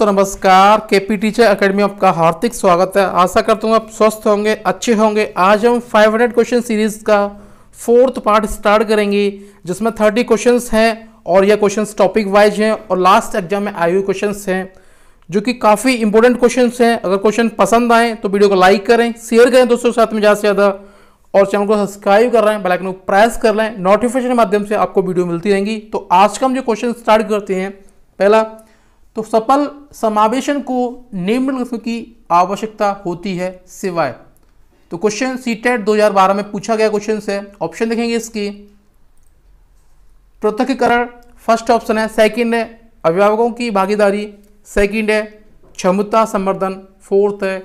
दोस्तों नमस्कार के पी टीचर अकेडमी आपका हार्दिक स्वागत है आशा करता हूँ आप स्वस्थ होंगे अच्छे होंगे आज हम 500 क्वेश्चन सीरीज का फोर्थ पार्ट स्टार्ट करेंगे जिसमें 30 क्वेश्चंस हैं और यह क्वेश्चंस टॉपिक वाइज हैं और लास्ट एग्जाम में आए हुए क्वेश्चंस हैं जो कि काफ़ी इंपॉर्टेंट क्वेश्चन हैं अगर क्वेश्चन पसंद आए तो वीडियो को लाइक करें शेयर करें दोस्तों के साथ में ज़्यादा से ज़्यादा और चैनल को सब्सक्राइब कर रहे हैं बेलाइकन को प्रेस कर रहे हैं नोटिफिकेशन के माध्यम से आपको वीडियो मिलती रहेंगी तो आज का हम जो क्वेश्चन स्टार्ट करते हैं पहला तो सफल समावेशन को निम्न की आवश्यकता होती है सिवाय तो क्वेश्चन सी टेट दो में पूछा गया क्वेश्चन है ऑप्शन देखेंगे इसकी पृथकीकरण फर्स्ट ऑप्शन है सेकंड है अभिभावकों की भागीदारी सेकंड है क्षमता संवर्धन फोर्थ है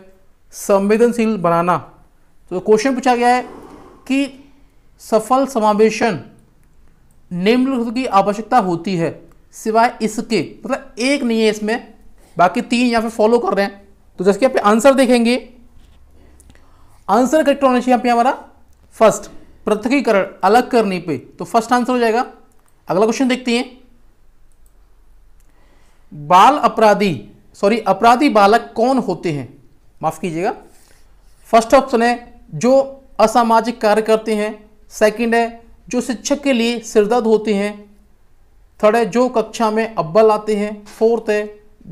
संवेदनशील बनाना तो क्वेश्चन पूछा गया है कि सफल समावेशन निम्नलिखित की आवश्यकता होती है सिवाय इसके मतलब एक नहीं है इसमें बाकी तीन यहाँ पे फॉलो कर रहे हैं तो जैसे आप आंसर देखेंगे आंसर करेक्ट होना चाहिए यहाँ पे हमारा फर्स्ट पृथकीकरण अलग करने पे तो फर्स्ट आंसर हो जाएगा अगला क्वेश्चन देखते हैं बाल अपराधी सॉरी अपराधी बालक कौन होते हैं माफ कीजिएगा फर्स्ट ऑप्शन है जो असामाजिक कार्य करते हैं सेकंड है जो शिक्षक के लिए सिरदर्द होते हैं थर्ड है जो कक्षा में अब्बल आते हैं फोर्थ है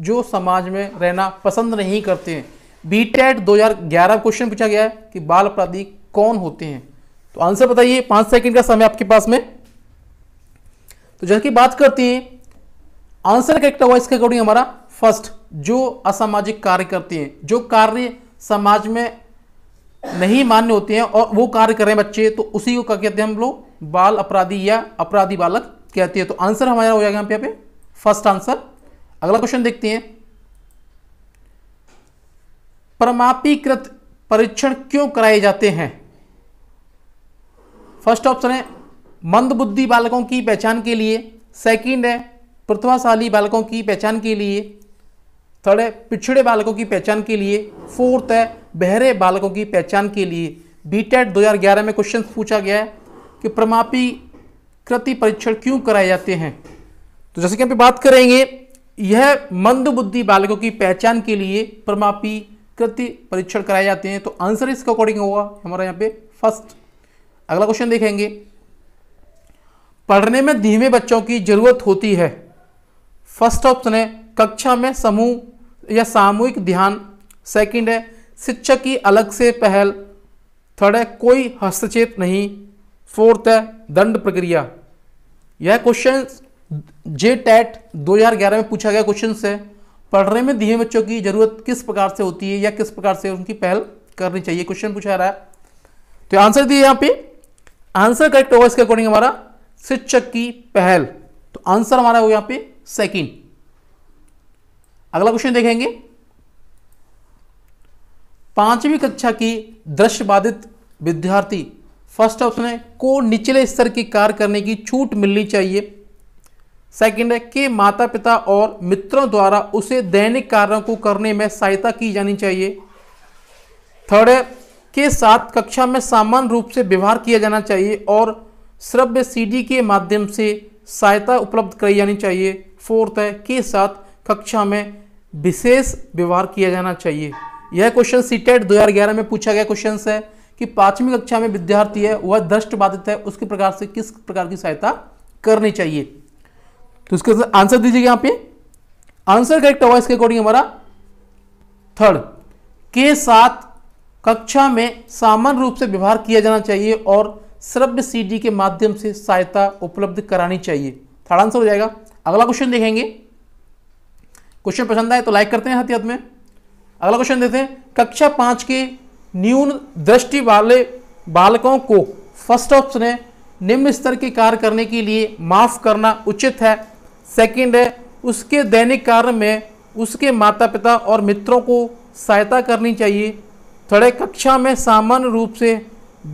जो समाज में रहना पसंद नहीं करते हैं बी टेट e दो क्वेश्चन पूछा गया है कि बाल अपराधी कौन होते हैं तो आंसर बताइए पांच सेकंड का समय आपके पास में तो जैसे बात करते हैं आंसर करेक्ट हुआ इसके अकॉर्डिंग हमारा फर्स्ट जो असामाजिक कार्य करते हैं जो कार्य समाज में नहीं मान्य होते हैं और वो कार्य करें बच्चे तो उसी को क्या कहते हैं हम लोग बाल अपराधी या अपराधी बालक क्या है तो आंसर हमारा हो जाएगा यहां पे फर्स्ट आंसर अगला क्वेश्चन देखते हैं परमापीकृत परीक्षण क्यों कराए जाते हैं फर्स्ट ऑप्शन है मंद बुद्धि बालकों की पहचान के लिए सेकंड है प्रतिभाशाली बालकों की पहचान के लिए थर्ड है पिछड़े बालकों की पहचान के लिए फोर्थ है बहरे बालकों की पहचान के लिए बीटेट 2011 में क्वेश्चन पूछा गया है कि प्रमापी कृति परीक्षण क्यों कराए जाते हैं तो जैसे कि हम बात करेंगे यह मंद बुद्धि बालकों की पहचान के लिए परमापी कृति परीक्षण कराए जाते हैं तो आंसर इसके अकॉर्डिंग होगा हमारा यहाँ पे फर्स्ट अगला क्वेश्चन देखेंगे पढ़ने में धीमे बच्चों की जरूरत होती है फर्स्ट ऑप्शन है कक्षा में समूह या सामूहिक ध्यान सेकंड है शिक्षक की अलग से पहल थर्ड है कोई हस्तक्षेप नहीं फोर्थ है दंड प्रक्रिया यह क्वेश्चन जे टैट दो में पूछा गया क्वेश्चन है पढ़ने में दिए बच्चों की जरूरत किस प्रकार से होती है या किस प्रकार से उनकी पहल करनी चाहिए क्वेश्चन पूछा रहा है तो आंसर दिए यहां पे आंसर करेक्ट होगा इसके अकॉर्डिंग हमारा शिक्षक की पहल तो आंसर हमारा हो यहां पे सेकंड अगला क्वेश्चन देखेंगे पांचवी कक्षा की दृश्य बाधित विद्यार्थी फर्स्ट ऑप्शन है को निचले स्तर की कार्य करने की छूट मिलनी चाहिए सेकंड है के माता पिता और मित्रों द्वारा उसे दैनिक कार्यों को करने में सहायता की जानी चाहिए थर्ड है के साथ कक्षा में सामान्य रूप से व्यवहार किया जाना चाहिए और श्रव्य सीडी के माध्यम से सहायता उपलब्ध कराई जानी चाहिए फोर्थ है के साथ कक्षा में विशेष व्यवहार किया जाना चाहिए यह क्वेश्चन सी टेट दो में पूछा गया क्वेश्चन है कि पांचवी कक्षा में विद्यार्थी है वह दृष्ट बाधित है उसके प्रकार से किस प्रकार की सहायता करनी चाहिए तो इसके आंसर दीजिएगा यहां पे आंसर करेक्ट होगा इसके अकॉर्डिंग हमारा थर्ड के साथ कक्षा में सामान्य रूप से व्यवहार किया जाना चाहिए और श्रव्य सीडी के माध्यम से सहायता उपलब्ध करानी चाहिए थर्ड आंसर हो जाएगा अगला क्वेश्चन देखेंगे क्वेश्चन पसंद आए तो लाइक करते हैं हाथी हाथ में अगला क्वेश्चन देते हैं कक्षा पांच के न्यून दृष्टि वाले बालकों को फर्स्ट ऑप्शन है निम्न स्तर के कार्य करने के लिए माफ़ करना उचित है सेकंड है उसके दैनिक कार्य में उसके माता पिता और मित्रों को सहायता करनी चाहिए थोड़े कक्षा में सामान्य रूप से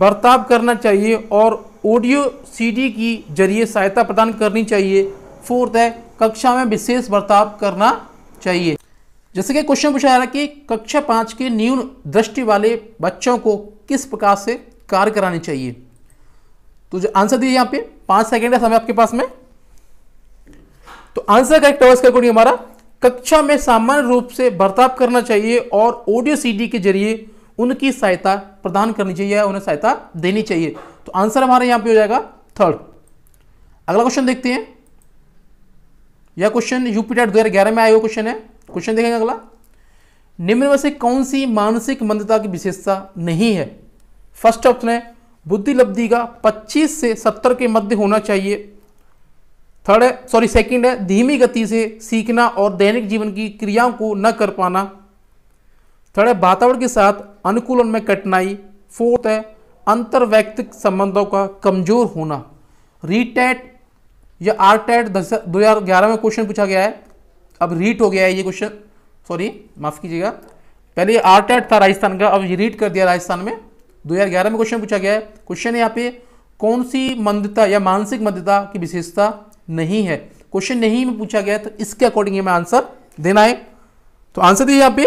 बर्ताव करना चाहिए और ऑडियो सीडी की जरिए सहायता प्रदान करनी चाहिए फोर्थ है कक्षा में विशेष बर्ताव करना चाहिए जैसे कि क्वेश्चन पूछा जा रहा है कि कक्षा पाँच के न्यून दृष्टि वाले बच्चों को किस प्रकार से कार्य करानी चाहिए तो जो आंसर दिए यहाँ पे पाँच सेकेंड है समय आपके पास में तो आंसर करेक्ट होगा इसका कोई हमारा कक्षा में सामान्य रूप से बर्ताव करना चाहिए और ऑडियो सीडी के जरिए उनकी सहायता प्रदान करनी चाहिए या उन्हें सहायता देनी चाहिए तो आंसर हमारा यहाँ पे हो जाएगा थर्ड अगला क्वेश्चन देखते हैं यह क्वेश्चन दो हजार दो में आया हुआ क्वेश्चन है क्वेश्चन देखेंगे अगला निम्न में से कौन सी मानसिक मंदता की विशेषता नहीं है फर्स्ट ऑप्शन है बुद्धि लब्धि का 25 से 70 के मध्य होना चाहिए थर्ड है सॉरी सेकंड है धीमी गति से सीखना और दैनिक जीवन की क्रियाओं को न कर पाना थर्ड है वातावरण के साथ अनुकूलन में कठिनाई फोर्थ है अंतर्वैयक्तिक संबंधों का कमजोर होना रीटेट या आर टेट दो में क्वेश्चन पूछा गया है अब रीट हो गया है ये क्वेश्चन सॉरी माफ़ कीजिएगा पहले आर्ट था राजस्थान का अब ये रीट कर दिया राजस्थान में 2011 में क्वेश्चन पूछा गया है क्वेश्चन यहाँ पे कौन सी मंदता या मानसिक मंदता की विशेषता नहीं है क्वेश्चन नहीं में पूछा गया तो इसके अकॉर्डिंग हमें आंसर देना है तो आंसर दिए यहाँ पे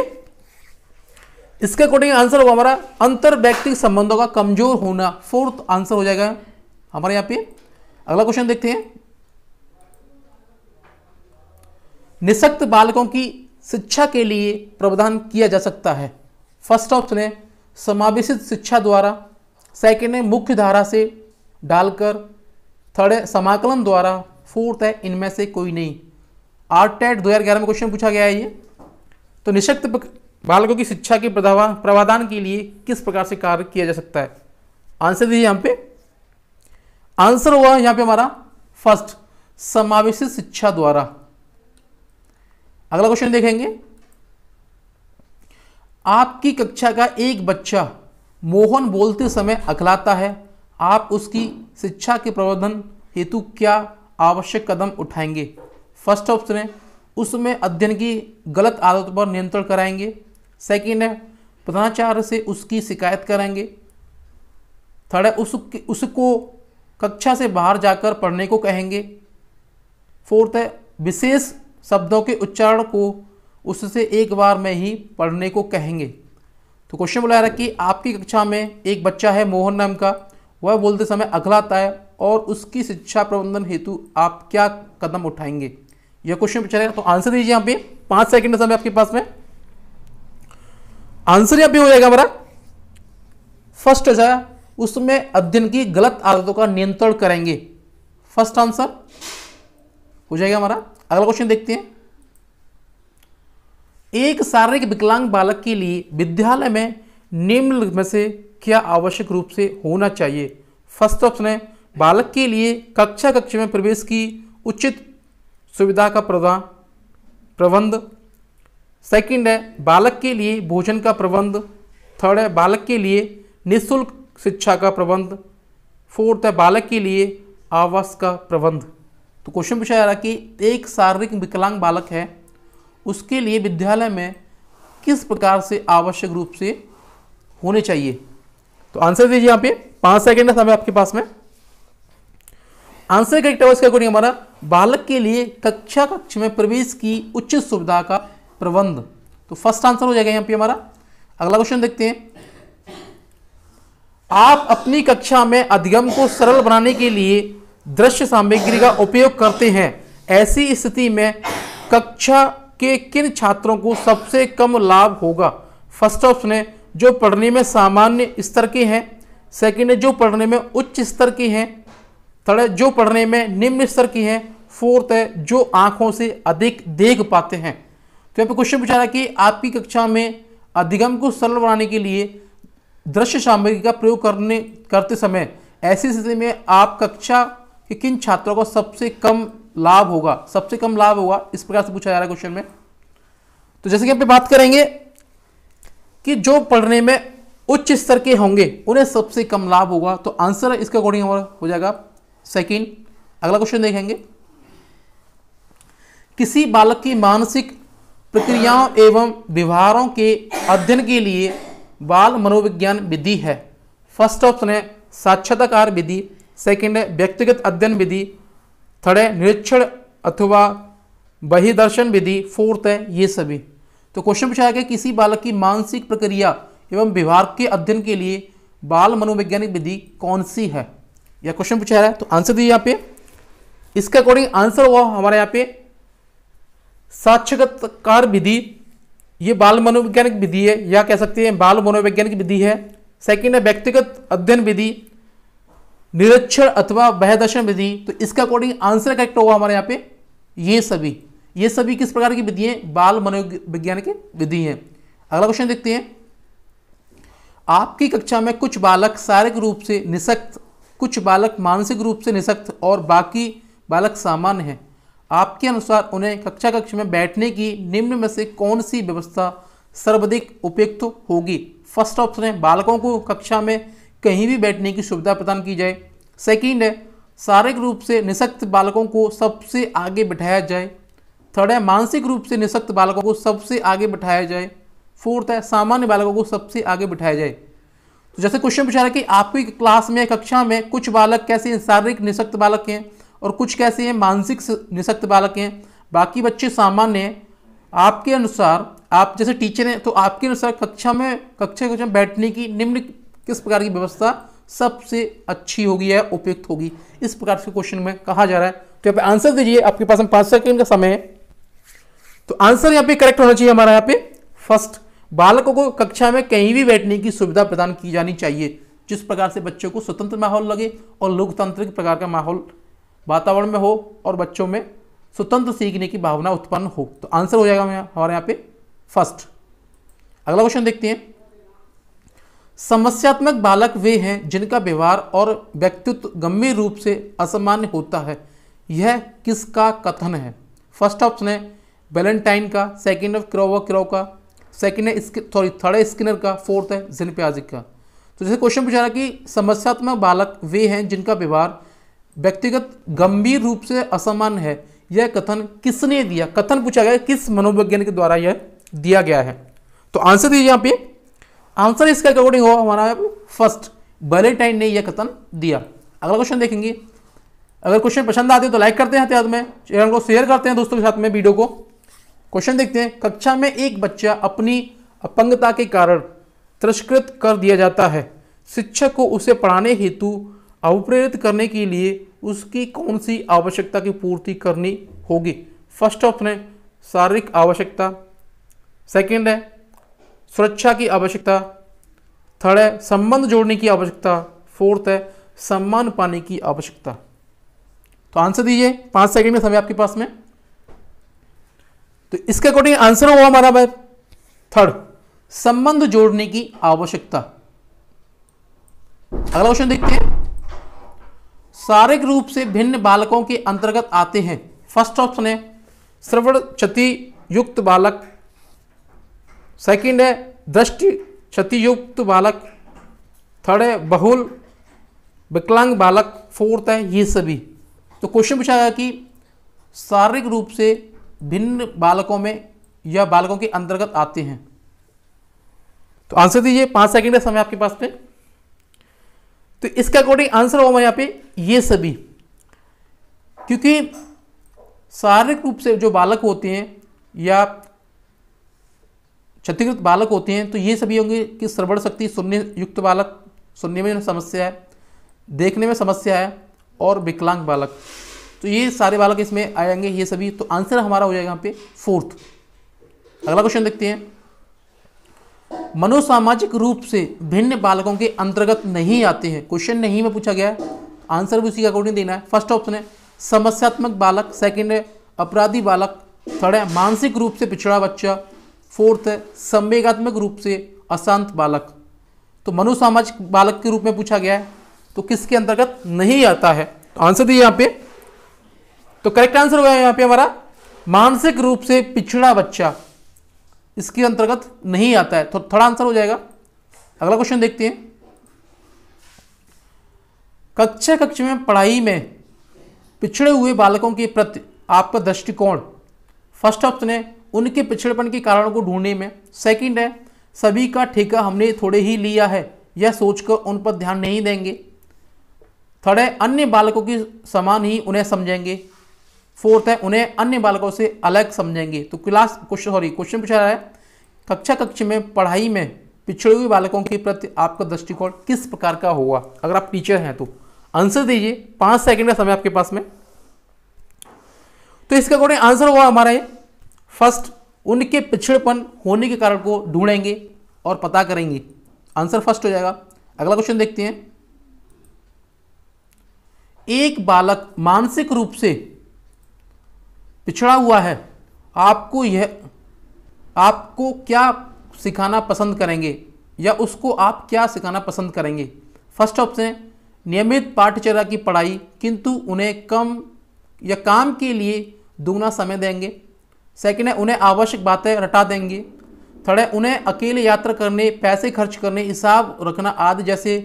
इसके अकॉर्डिंग आंसर होगा हमारा अंतर व्यक्तिक संबंधों का कमजोर होना फोर्थ आंसर हो जाएगा हमारे यहाँ पे अगला क्वेश्चन देखते हैं निशक्त बालकों की शिक्षा के लिए प्रावधान किया जा सकता है फर्स्ट ऑप्शन है समावेशित शिक्षा द्वारा सेकेंड है मुख्य धारा से डालकर थर्ड है समाकलन द्वारा फोर्थ है इनमें से कोई नहीं आर्ट टेट दो हज़ार ग्यारह में क्वेश्चन पूछा गया है ये तो निशक्त बालकों की शिक्षा के प्रावधान के लिए किस प्रकार से कार्य किया जा सकता है आंसर दीजिए यहाँ पे आंसर हुआ यहाँ पे हमारा फर्स्ट समावेशित शिक्षा द्वारा अगला क्वेश्चन देखेंगे आपकी कक्षा का एक बच्चा मोहन बोलते समय अकलाता है आप उसकी शिक्षा के प्रबंधन हेतु क्या आवश्यक कदम उठाएंगे फर्स्ट ऑप्शन है उसमें अध्ययन की गलत आदत पर नियंत्रण कराएंगे सेकेंड है प्रधानाचार्य से उसकी शिकायत करेंगे थर्ड है उस, उसको कक्षा से बाहर जाकर पढ़ने को कहेंगे फोर्थ है विशेष शब्दों के उच्चारण को उससे एक बार में ही पढ़ने को कहेंगे तो क्वेश्चन बोला रहा कि आपकी कक्षा में एक बच्चा है मोहन नाम का वह बोलते समय अगलाता है और उसकी शिक्षा प्रबंधन हेतु आप क्या कदम उठाएंगे यह क्वेश्चन पूछा जाएगा तो आंसर दीजिए यहाँ पे पाँच सेकेंड समय आपके पास में आंसर यहाँ पे हो जाएगा हमारा फर्स्ट जो है उसमें अध्ययन की गलत आदतों का नियंत्रण करेंगे फर्स्ट आंसर हो जाएगा हमारा अगला क्वेश्चन देखते हैं एक शारीरिक विकलांग बालक के लिए विद्यालय में निम्न में से क्या आवश्यक रूप से होना चाहिए फर्स्ट ऑप्शन है बालक के लिए कक्षा कक्ष में प्रवेश की उचित सुविधा का प्रदान प्रबंध सेकंड है बालक के लिए भोजन का प्रबंध थर्ड है बालक के लिए निःशुल्क शिक्षा का प्रबंध फोर्थ है बालक के लिए आवास का प्रबंध तो क्वेश्चन पूछा जा रहा कि एक शारीरिक विकलांग बालक है उसके लिए विद्यालय में किस प्रकार से आवश्यक रूप से होने चाहिए तो आंसर दीजिए यहाँ पे पांच सेकेंड है समय आपके पास में आंसर करेक्ट है अकॉर्डिंग हमारा बालक के लिए कक्षा कक्ष में प्रवेश की उच्च सुविधा का प्रबंध तो फर्स्ट आंसर हो जाएगा यहाँ पे हमारा अगला क्वेश्चन देखते हैं आप अपनी कक्षा में अधिगम को सरल बनाने के लिए दृश्य सामग्री का उपयोग करते हैं ऐसी स्थिति में कक्षा के किन छात्रों को सबसे कम लाभ होगा फर्स्ट ऑप्शन है जो पढ़ने में सामान्य स्तर के हैं सेकंड है जो पढ़ने में उच्च स्तर के हैं थर्ड है जो पढ़ने में निम्न स्तर के हैं फोर्थ है जो आंखों से अधिक देख पाते हैं तो यहाँ पे क्वेश्चन पूछा रहा कि आपकी कक्षा में अधिगम को सरल बनाने के लिए दृश्य सामग्री का प्रयोग करने करते समय ऐसी स्थिति में आप कक्षा कि किन छात्रों को सबसे कम लाभ होगा सबसे कम लाभ होगा इस प्रकार से पूछा जा रहा है क्वेश्चन में तो जैसे कि आप बात करेंगे कि जो पढ़ने में उच्च स्तर के होंगे उन्हें सबसे कम लाभ होगा तो आंसर इसके अकॉर्डिंग हमारा हो जाएगा सेकंड अगला क्वेश्चन देखेंगे किसी बालक की मानसिक प्रक्रियाओं एवं व्यवहारों के अध्ययन के लिए बाल मनोविज्ञान विधि है फर्स्ट ऑप्शन है साक्षरताकार विधि सेकेंड है व्यक्तिगत अध्ययन विधि थर्ड है निरीक्षण अथवा बहिदर्शन विधि फोर्थ है ये सभी तो क्वेश्चन पूछा गया किसी बालक की मानसिक प्रक्रिया एवं विभाग के अध्ययन के लिए बाल मनोवैज्ञानिक विधि कौन सी है यह क्वेश्चन पूछा है तो आंसर दीजिए यहाँ पे इसके अकॉर्डिंग आंसर हुआ हमारे यहाँ पे साक्षात्कार विधि ये बाल मनोवैज्ञानिक विधि है या कह सकते हैं बाल मनोवैज्ञानिक विधि है सेकेंड है व्यक्तिगत अध्ययन विधि निरक्षर अथवा बहदर्शन विधि तो इसका अकॉर्डिंग आंसर करेक्ट होगा हमारे यहाँ पे ये सभी ये सभी किस प्रकार की विधि बाल मनोविज्ञान की विधि हैं अगला क्वेश्चन देखते हैं आपकी कक्षा में कुछ बालक शारीरिक रूप से निशक्त कुछ बालक मानसिक रूप से निशक्त और बाकी बालक सामान्य हैं आपके अनुसार उन्हें कक्षा कक्ष में बैठने की निम्न में से कौन सी व्यवस्था सर्वाधिक उपयुक्त होगी फर्स्ट ऑप्शन है बालकों को कक्षा में कहीं भी बैठने की सुविधा प्रदान की जाए सेकेंड है शारीरिक रूप से निशक्त बालकों को सबसे आगे बैठाया जाए थर्ड है मानसिक रूप से निशक्त बालकों को सबसे आगे बैठाया जाए फोर्थ है सामान्य बालकों को सबसे आगे बैठाया जाए तो जैसे क्वेश्चन पूछा रहा है कि आपकी क्लास में कक्षा में कुछ बालक कैसे हैं शारीरिक निशक्त बालक हैं और कुछ कैसे हैं मानसिक निशक्त बालक हैं बाकी बच्चे सामान्य हैं आपके अनुसार आप जैसे टीचर हैं तो आपके अनुसार कक्षा में कक्षा कक्षा में बैठने की निम्न किस प्रकार की व्यवस्था सबसे अच्छी होगी या उपयुक्त होगी इस प्रकार से क्वेश्चन में कहा जा रहा है तो यहाँ पे आंसर दीजिए आपके पास हम पांच सेकेंड का समय है तो आंसर यहाँ पे करेक्ट होना चाहिए हमारा यहाँ पे फर्स्ट बालकों को कक्षा में कहीं भी बैठने की सुविधा प्रदान की जानी चाहिए जिस प्रकार से बच्चों को स्वतंत्र माहौल लगे और लोकतांत्रिक प्रकार का माहौल वातावरण में हो और बच्चों में स्वतंत्र सीखने की भावना उत्पन्न हो तो आंसर हो जाएगा हमारे यहाँ पे फर्स्ट अगला क्वेश्चन देखते हैं समस्यात्मक बालक वे हैं जिनका व्यवहार और व्यक्तित्व गंभीर रूप से असामान्य होता है यह किसका कथन है फर्स्ट ऑप्शन है वेलेंटाइन का सेकेंड ऑफ क्रोव क्रो का सेकेंड है सॉरी थर्ड है स्किनर का फोर्थ है प्याजिक का तो जैसे क्वेश्चन पूछा रहा कि समस्यात्मक बालक वे हैं जिनका व्यवहार व्यक्तिगत गंभीर रूप से असामान्य है यह कथन किसने दिया कथन पूछा गया किस मनोवैज्ञानिक के द्वारा यह दिया गया है तो आंसर दीजिए यहाँ पे आंसर इसके अकॉर्डिंग होगा हमारा फर्स्ट बैलेटाइन ने यह कथन दिया अगला क्वेश्चन देखेंगे अगर क्वेश्चन पसंद आते हैं तो लाइक करते हैं हाथ में चैनल को शेयर करते हैं दोस्तों के साथ में वीडियो को क्वेश्चन देखते हैं कक्षा में एक बच्चा अपनी अपंगता के कारण तिरस्कृत कर दिया जाता है शिक्षक को उसे पढ़ाने हेतु अवप्रेरित करने के लिए उसकी कौन सी आवश्यकता की पूर्ति करनी होगी फर्स्ट ऑप्शन है शारीरिक आवश्यकता सेकेंड है सुरक्षा की आवश्यकता थर्ड है संबंध जोड़ने की आवश्यकता फोर्थ है सम्मान पाने की आवश्यकता तो आंसर दीजिए पांच सेकंड में समय आपके पास में तो इसके अकॉर्डिंग आंसर होगा हमारा भाई थर्ड संबंध जोड़ने की आवश्यकता अगला क्वेश्चन देखते हैं शारीरिक रूप से भिन्न बालकों के अंतर्गत आते हैं फर्स्ट ऑप्शन है श्रवण क्षति युक्त बालक सेकंड है दृष्टि क्षतियुक्त बालक थर्ड है बहुल विकलांग बालक फोर्थ है ये सभी तो क्वेश्चन पूछा गया कि शारीरिक रूप से भिन्न बालकों में या बालकों के अंतर्गत आते हैं तो आंसर दीजिए पांच सेकंड है समय आपके पास पे तो इसके अकॉर्डिंग आंसर होगा यहाँ पे ये सभी क्योंकि शारीरिक रूप से जो बालक होते हैं या क्षतिग्रस्त बालक होते हैं तो ये सभी होंगे कि श्रवण शक्ति सुनने युक्त बालक सुनने में समस्या है देखने में समस्या है और विकलांग बालक तो ये सारे बालक इसमें आ जाएंगे ये सभी तो आंसर हमारा हो जाएगा यहाँ पे फोर्थ अगला क्वेश्चन देखते हैं मनोसामाजिक रूप से भिन्न बालकों के अंतर्गत नहीं आते हैं क्वेश्चन नहीं में पूछा गया है आंसर भी उसी के अकॉर्डिंग देना है फर्स्ट ऑप्शन है समस्यात्मक बालक सेकंड है अपराधी बालक थर्ड है मानसिक रूप से पिछड़ा बच्चा फोर्थ है संवेगात्मक रूप से अशांत बालक तो मनोसामाजिक बालक के रूप में पूछा गया है तो किसके अंतर्गत नहीं आता है तो आंसर दिए यहां पे तो करेक्ट आंसर गया यहां पे हमारा मानसिक रूप से पिछड़ा बच्चा इसके अंतर्गत नहीं आता है तो थोड़ा आंसर हो जाएगा अगला क्वेश्चन देखते हैं कक्षा कक्ष में पढ़ाई में पिछड़े हुए बालकों के प्रति आपका दृष्टिकोण फर्स्ट ऑप्शन है उनके पिछड़पन के कारण को ढूंढने में सेकंड है सभी का ठेका हमने थोड़े ही लिया है यह सोचकर उन पर ध्यान नहीं देंगे थर्ड है अन्य बालकों के समान ही उन्हें समझेंगे फोर्थ है उन्हें अन्य बालकों से अलग समझेंगे तो क्लास क्वेश्चन सॉरी क्वेश्चन पूछा रहा है कक्षा कक्ष में पढ़ाई में पिछड़े हुए बालकों के प्रति आपका दृष्टिकोण किस प्रकार का होगा अगर आप टीचर हैं तो आंसर दीजिए पाँच सेकंड का समय आपके पास में तो इसका अकॉर्डिंग आंसर होगा हमारा ये फर्स्ट उनके पिछड़पन होने के कारण को ढूंढेंगे और पता करेंगे आंसर फर्स्ट हो जाएगा अगला क्वेश्चन देखते हैं एक बालक मानसिक रूप से पिछड़ा हुआ है आपको यह आपको क्या सिखाना पसंद करेंगे या उसको आप क्या सिखाना पसंद करेंगे फर्स्ट ऑप्शन नियमित पाठ्यचर्या की पढ़ाई किंतु उन्हें कम या काम के लिए दोगुना समय देंगे सेकेंड है उन्हें आवश्यक बातें रटा देंगे थर्ड है उन्हें अकेले यात्रा करने पैसे खर्च करने हिसाब रखना आदि जैसे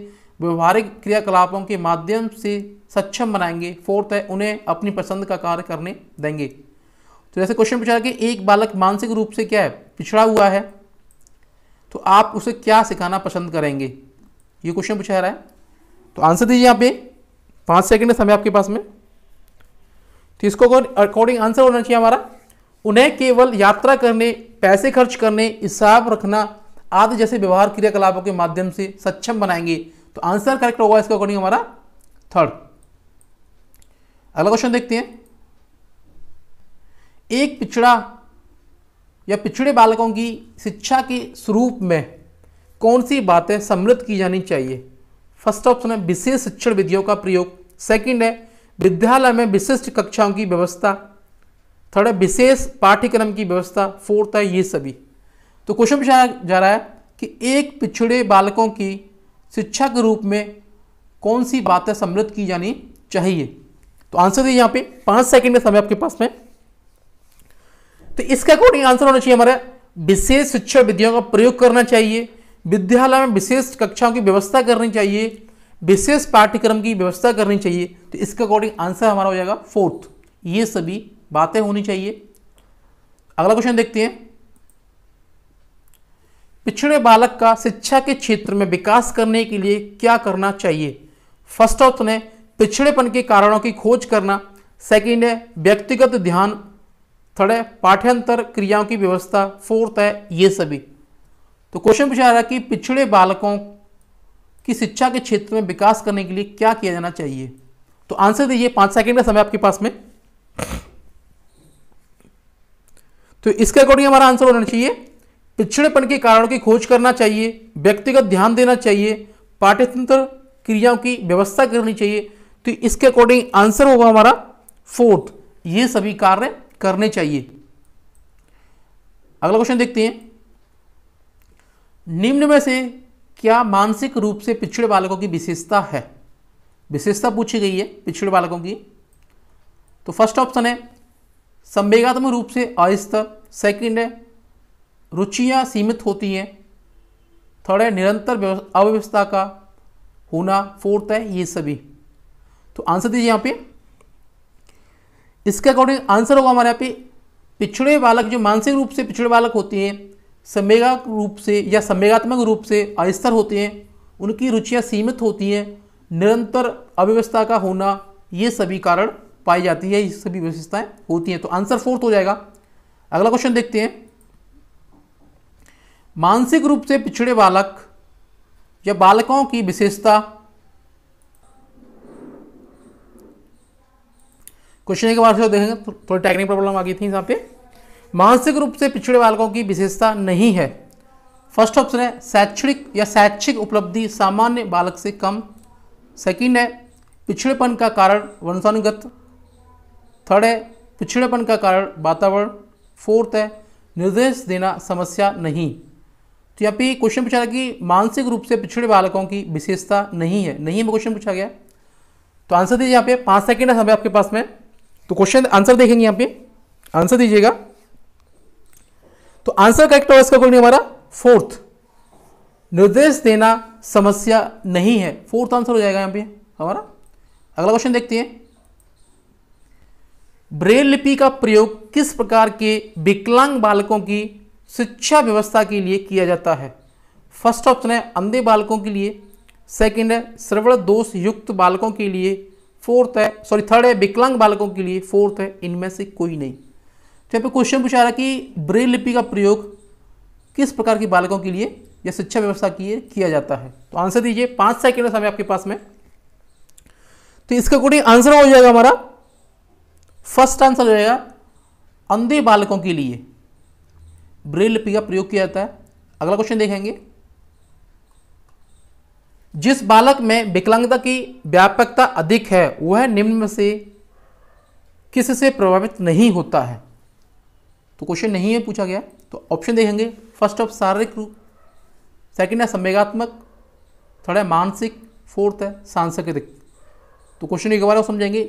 व्यवहारिक क्रियाकलापों के माध्यम से सक्षम बनाएंगे फोर्थ है उन्हें अपनी पसंद का कार्य करने देंगे तो जैसे क्वेश्चन पूछा कि एक बालक मानसिक रूप से क्या है पिछड़ा हुआ है तो आप उसे क्या सिखाना पसंद करेंगे ये क्वेश्चन पूछा रहा है तो आंसर दीजिए यहाँ पे पाँच सेकेंड है समय आपके पास में तो इसको अकॉर्डिंग आंसर होना चाहिए हमारा उन्हें केवल यात्रा करने पैसे खर्च करने हिसाब रखना आदि जैसे व्यवहार क्रियाकलापों के माध्यम से सक्षम बनाएंगे तो आंसर करेक्ट होगा इसके अकॉर्डिंग हमारा थर्ड अगला क्वेश्चन देखते हैं एक पिछड़ा या पिछड़े बालकों की शिक्षा के स्वरूप में कौन सी बातें सम्मिलित की जानी चाहिए फर्स्ट ऑप्शन है विशेष शिक्षण विधियों का प्रयोग सेकंड है विद्यालय में विशिष्ट कक्षाओं की व्यवस्था थर्ड है विशेष पाठ्यक्रम की व्यवस्था फोर्थ है ये सभी तो क्वेश्चन पूछा जा रहा है कि एक पिछड़े बालकों की शिक्षा के रूप में कौन सी बातें सम्मिलित की जानी चाहिए तो आंसर दिए यहाँ पे पांच सेकंड में समय आपके पास में तो इसके अकॉर्डिंग आंसर होना चाहिए हमारा विशेष शिक्षा विधियों का प्रयोग करना चाहिए विद्यालय में विशेष कक्षाओं की व्यवस्था करनी चाहिए विशेष पाठ्यक्रम की व्यवस्था करनी चाहिए तो इसके अकॉर्डिंग आंसर हमारा हो जाएगा फोर्थ ये सभी बातें होनी चाहिए अगला क्वेश्चन देखते हैं पिछड़े बालक का शिक्षा के क्षेत्र में विकास करने के लिए क्या करना चाहिए फर्स्ट ऑफ है पिछड़ेपन के कारणों की खोज करना सेकंड है व्यक्तिगत ध्यान थर्ड है पाठ्यंतर क्रियाओं की व्यवस्था फोर्थ है ये सभी तो क्वेश्चन पूछा रहा है कि पिछड़े बालकों की शिक्षा के क्षेत्र में विकास करने के लिए क्या किया जाना चाहिए तो आंसर दीजिए पाँच सेकेंड का समय आपके पास में तो इसके अकॉर्डिंग हमारा आंसर होना चाहिए पिछड़ेपन के कारणों की खोज करना चाहिए व्यक्तिगत ध्यान देना चाहिए पाठ्यतंत्र क्रियाओं की व्यवस्था करनी चाहिए तो इसके अकॉर्डिंग आंसर होगा हमारा फोर्थ ये सभी कार्य करने चाहिए अगला क्वेश्चन देखते हैं निम्न में से क्या मानसिक रूप से पिछड़े बालकों की विशेषता है विशेषता पूछी गई है पिछड़े बालकों की तो फर्स्ट ऑप्शन है संवेगात्मक रूप से अस्थिर सेकंड है रुचियाँ सीमित होती हैं थर्ड है निरंतर अव्यवस्था का होना फोर्थ है ये सभी तो आंसर दीजिए यहाँ पे इसके अकॉर्डिंग आंसर होगा हमारे यहाँ पे पिछड़े बालक जो मानसिक रूप से पिछड़े बालक होते हैं संवेगा रूप से या संवेगात्मक रूप से अस्तर होते हैं उनकी रुचियाँ सीमित होती हैं निरंतर अव्यवस्था का होना ये सभी कारण पाई जाती है ये सभी विशेषताएं होती हैं तो आंसर फोर्थ हो जाएगा अगला क्वेश्चन देखते हैं मानसिक रूप से पिछड़े बालक या बालकों की विशेषता क्वेश्चन के बाद से देखेंगे तो थोड़ी टेक्निकल प्रॉब्लम आ गई थी यहां पे मानसिक रूप से पिछड़े बालकों की विशेषता नहीं है फर्स्ट ऑप्शन है शैक्षणिक या शैक्षिक उपलब्धि सामान्य बालक से कम सेकंड है पिछड़ेपन का कारण वंशानुगत थर्ड है पिछड़ेपन का कारण वातावरण फोर्थ है निर्देश देना समस्या नहीं तो यहाँ पे क्वेश्चन पूछा कि मानसिक रूप से पिछड़े बालकों की विशेषता नहीं है नहीं में क्वेश्चन पूछा गया तो आंसर दीजिए यहाँ पे पाँच सेकेंड है समय आपके पास में तो क्वेश्चन आंसर देखेंगे यहाँ पे आंसर दीजिएगा तो आंसर करेक्ट होगा इसका कोई नहीं हमारा फोर्थ निर्देश देना समस्या नहीं है फोर्थ आंसर हो जाएगा यहाँ पे हमारा अगला क्वेश्चन देखते हैं ब्रेल लिपि का प्रयोग किस प्रकार के विकलांग बालकों की शिक्षा व्यवस्था के लिए किया जाता है फर्स्ट ऑप्शन है अंधे बालकों के लिए सेकंड है श्रवण दोष युक्त बालकों के लिए फोर्थ है सॉरी थर्ड है विकलांग बालकों के लिए फोर्थ है इनमें से कोई नहीं तो यहाँ पे क्वेश्चन पूछा रहा कि ब्रेल लिपि का प्रयोग किस प्रकार के बालकों के लिए या शिक्षा व्यवस्था के लिए किया जाता है तो आंसर दीजिए पाँच सेकेंड समय आपके पास में तो इसका कोई आंसर हो जाएगा हमारा फर्स्ट आंसर हो जाएगा अंधे बालकों के लिए ब्रेल लिपि का प्रयोग किया जाता है अगला क्वेश्चन देखेंगे जिस बालक में विकलांगता की व्यापकता अधिक है वह निम्न से किस से प्रभावित नहीं होता है तो क्वेश्चन नहीं है पूछा गया तो ऑप्शन देखेंगे फर्स्ट ऑफ शारीरिक रूप सेकंड है संवेगात्मक थर्ड है मानसिक फोर्थ है सांस्कृतिक तो क्वेश्चन एक बार समझेंगे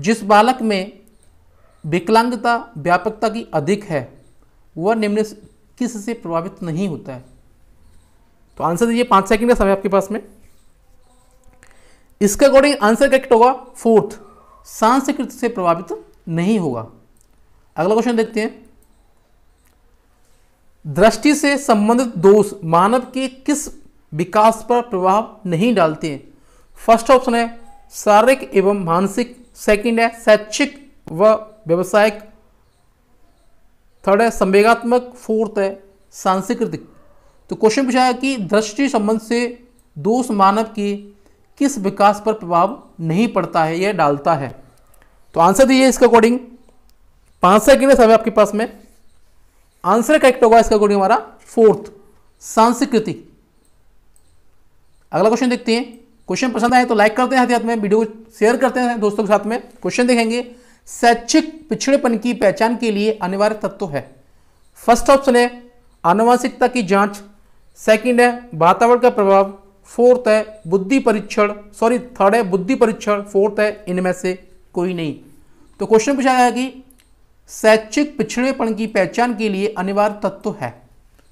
जिस बालक में विकलांगता व्यापकता की अधिक है वह निम्न किस से प्रभावित नहीं होता है तो आंसर दीजिए पाँच सेकंड का समय आपके पास में इसके अकॉर्डिंग आंसर करेक्ट होगा फोर्थ सांस्कृत से प्रभावित नहीं होगा अगला क्वेश्चन देखते हैं दृष्टि से संबंधित दोष मानव के किस विकास पर प्रभाव नहीं डालते हैं फर्स्ट ऑप्शन है शारीरिक एवं मानसिक सेकंड है शैक्षिक व व्यवसायिक थर्ड है संवेगात्मक फोर्थ है सांस्कृतिक तो क्वेश्चन पूछा है कि दृष्टि संबंध से दोष मानव के किस विकास पर प्रभाव नहीं पड़ता है यह डालता है तो आंसर दिए इसके अकॉर्डिंग पांच सेकेंड है सब आपके पास में आंसर करेक्ट होगा इसके अकॉर्डिंग हमारा फोर्थ सांस्कृतिक अगला क्वेश्चन देखते हैं क्वेश्चन पसंद आए तो लाइक करते हैं हाथ में वीडियो शेयर करते हैं दोस्तों के साथ में क्वेश्चन देखेंगे शैक्षिक पिछड़ेपन की पहचान के लिए अनिवार्य तत्व है फर्स्ट ऑप्शन है आनुवांशिकता की जांच सेकंड है वातावरण का प्रभाव फोर्थ है बुद्धि परीक्षण सॉरी थर्ड है बुद्धि परीक्षण फोर्थ है इनमें से कोई नहीं तो क्वेश्चन पूछा गया कि शैक्षिक पिछड़ेपन की पहचान के लिए अनिवार्य तत्व है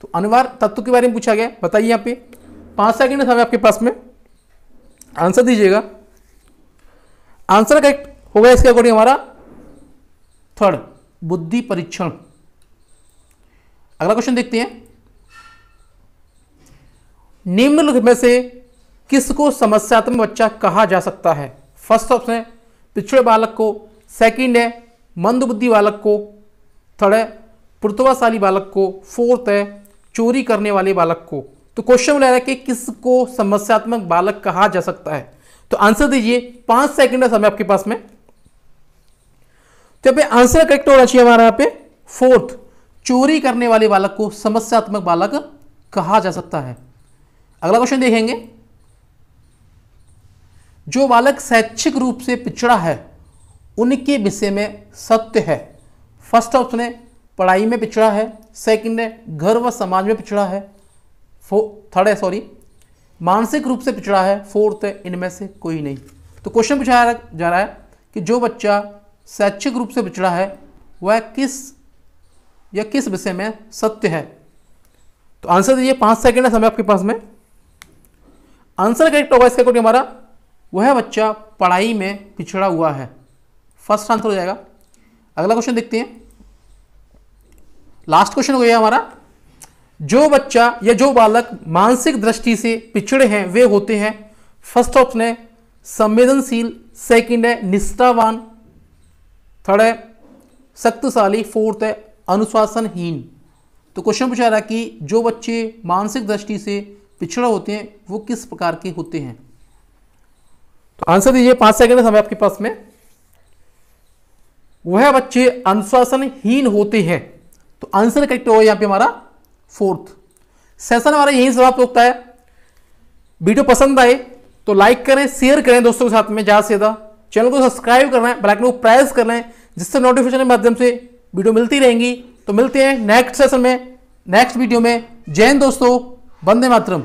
तो अनिवार्य तत्व के बारे में पूछा गया बताइए यहाँ पे पाँच सेकंड है आपके पास में आंसर दीजिएगा आंसर करेक्ट होगा इसके अकॉर्डिंग हमारा थर्ड बुद्धि परीक्षण अगला क्वेश्चन देखते हैं निम्नलिखित में से किसको समस्यात्मक बच्चा कहा जा सकता है फर्स्ट ऑप्शन है पिछड़े बालक को सेकंड है मंदबुद्धि बालक को थर्ड है पुर्तवाशाली बालक को फोर्थ है चोरी करने वाले बालक को तो क्वेश्चन बोला रहा है कि किसको समस्यात्मक बालक कहा जा सकता है तो आंसर दीजिए पांच सेकंड का समय आपके पास में तो आंसर करेक्ट होना चाहिए हमारे यहां पे फोर्थ चोरी करने वाले बालक को समस्यात्मक बालक कहा जा सकता है अगला क्वेश्चन देखेंगे जो बालक शैक्षिक रूप से पिछड़ा है उनके विषय में सत्य है फर्स्ट ऑप्शन है पढ़ाई में पिछड़ा है सेकंड है घर व समाज में पिछड़ा है थर्ड है सॉरी मानसिक रूप से पिछड़ा है फोर्थ है इनमें से कोई नहीं तो क्वेश्चन पूछा जा रहा है कि जो बच्चा शैक्षिक रूप से पिछड़ा है वह किस या किस विषय में सत्य है तो आंसर दीजिए पाँच सेकेंड है समय आपके पास में आंसर करेक्ट होगा इसका अकॉर्डिंग हमारा वह बच्चा पढ़ाई में पिछड़ा हुआ है फर्स्ट आंसर हो जाएगा अगला क्वेश्चन देखते हैं लास्ट क्वेश्चन हो गया हमारा जो बच्चा या जो बालक मानसिक दृष्टि से पिछड़े हैं वे होते हैं फर्स्ट ऑप्शन है संवेदनशील सेकंड है निष्ठावान थर्ड है शक्तिशाली फोर्थ है अनुशासनहीन तो क्वेश्चन पूछा रहा कि जो बच्चे मानसिक दृष्टि से पिछड़े होते हैं वो किस प्रकार के होते हैं तो आंसर दीजिए पांच सेकंड समय आपके पास में वह बच्चे अनुशासनहीन होते हैं तो आंसर करेक्ट होगा यहां पे हमारा फोर्थ सेशन हमारा यहीं समाप्त होता है वीडियो पसंद आए तो लाइक करें शेयर करें दोस्तों के साथ में ज़्यादा से ज़्यादा चैनल को सब्सक्राइब करना है बेलाइकन को प्रेस करना है जिससे नोटिफिकेशन के माध्यम से वीडियो मिलती रहेंगी तो मिलते हैं नेक्स्ट सेशन में नेक्स्ट वीडियो में जैन दोस्तों वंदे मातरम